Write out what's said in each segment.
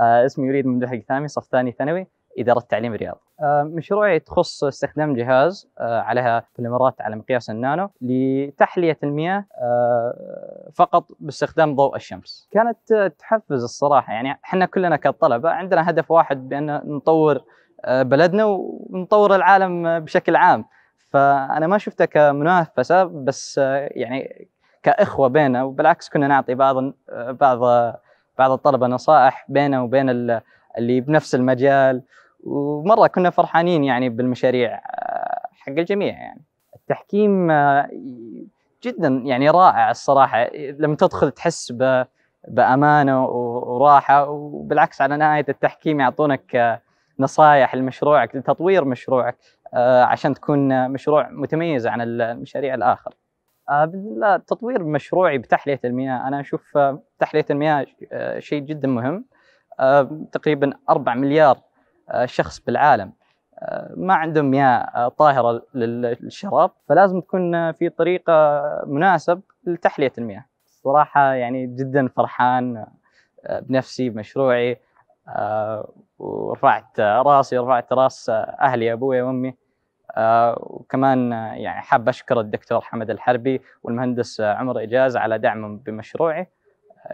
آه، اسمي يريد ممدوح القثامي صف ثاني ثانوي إدارة تعليم الرياض آه، مشروعي تخص استخدام جهاز آه، عليها بوليمرات على مقياس النانو لتحلية المياه فقط باستخدام ضوء الشمس كانت تحفز الصراحة يعني احنا كلنا كطلبة عندنا هدف واحد بأن نطور بلدنا ونطور العالم بشكل عام فأنا ما شفتها كمنافسة بس يعني كإخوة بيننا وبالعكس كنا نعطي بعض بعض بعض الطلبه نصائح بينه وبين اللي بنفس المجال ومره كنا فرحانين يعني بالمشاريع آه، حق الجميع يعني التحكيم آه، جدا يعني رائع الصراحه لما تدخل تحس بامانه وراحه وبالعكس على نهايه التحكيم يعطونك آه، نصائح لمشروعك لتطوير مشروعك عشان تكون مشروع متميز عن المشاريع الاخر آه، باذن الله تطوير مشروعي بتحليه المياه انا اشوف آه، تحليه المياه آه، شيء جدا مهم تقريبا 4 مليار شخص بالعالم ما عندهم مياه طاهره للشراب فلازم تكون في طريقه مناسب لتحليه المياه صراحه يعني جدا فرحان بنفسي بمشروعي ورفعت راسي ورفعت راس اهلي ابوي وامي آه، وكمان آه، يعني حاب اشكر الدكتور حمد الحربي والمهندس آه، عمر اجاز على دعمهم بمشروعي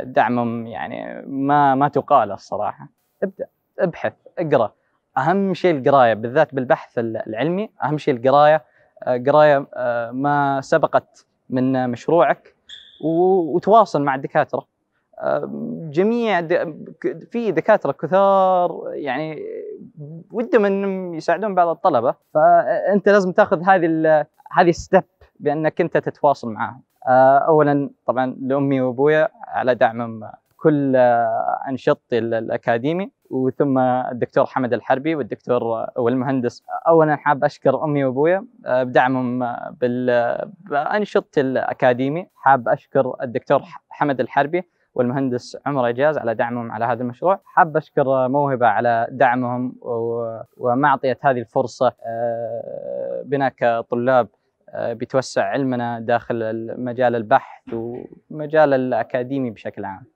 دعمهم يعني ما ما تقال الصراحه ابدا ابحث اقرا اهم شيء القرايه بالذات بالبحث العلمي اهم شيء القرايه قرايه ما سبقت من مشروعك وتواصل مع الدكاتره جميع في دكاتره كثار يعني ودهم انهم يساعدون بعض الطلبه فانت لازم تاخذ هذه هذه الستب بانك انت تتواصل معاهم آه، اولا طبعا لامي وابويا على دعمهم كل انشطتي الاكاديمي وثم الدكتور حمد الحربي والدكتور والمهندس اولا حاب اشكر امي وابويا آه، بدعمهم بانشطتي الاكاديمي حاب اشكر الدكتور حمد الحربي والمهندس عمر اجاز على دعمهم على هذا المشروع حاب اشكر موهبه على دعمهم ومعطيه هذه الفرصه آه، بنا كطلاب آه، بتوسع علمنا داخل مجال البحث ومجال الاكاديمي بشكل عام